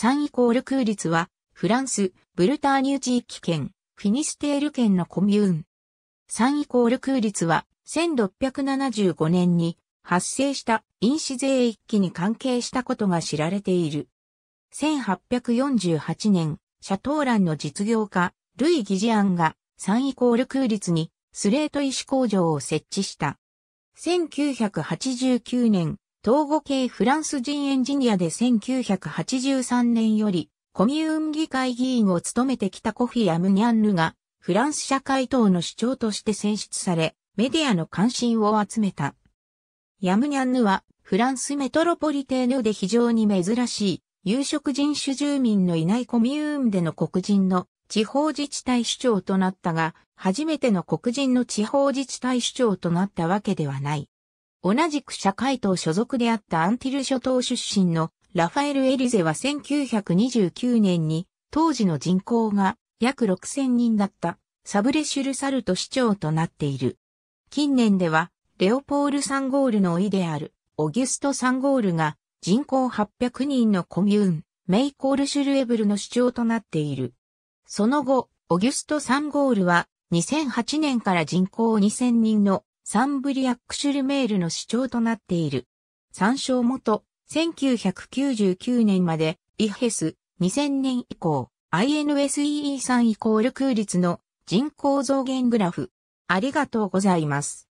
3イコール空立は、フランス、ブルターニュ地域圏、フィニステール圏のコミューン。3イコール空立は、1675年に発生した飲酒税一揆に関係したことが知られている。1848年、シャトーランの実業家、ルイ・ギジアンが3イコール空立にスレート石工場を設置した。1989年、東語系フランス人エンジニアで1983年よりコミューン議会議員を務めてきたコフィ・アムニャンヌがフランス社会党の主張として選出されメディアの関心を集めた。ヤムニャンヌはフランスメトロポリテーヌで非常に珍しい有色人種住民のいないコミューンでの黒人の地方自治体首長となったが、初めての黒人の地方自治体首長となったわけではない。同じく社会党所属であったアンティル諸島出身のラファエル・エリゼは1929年に当時の人口が約6000人だったサブレシュル・サルト市長となっている。近年ではレオポール・サンゴールのいであるオギュスト・サンゴールが人口800人のコミューン、メイコール・シュルエブルの市長となっている。その後、オギュスト・サンゴールは2008年から人口2000人のサンブリアックシュルメールの市長となっている。参照元、1999年まで、イヘス、2000年以降、INSEE3 イコール空率の人口増減グラフ。ありがとうございます。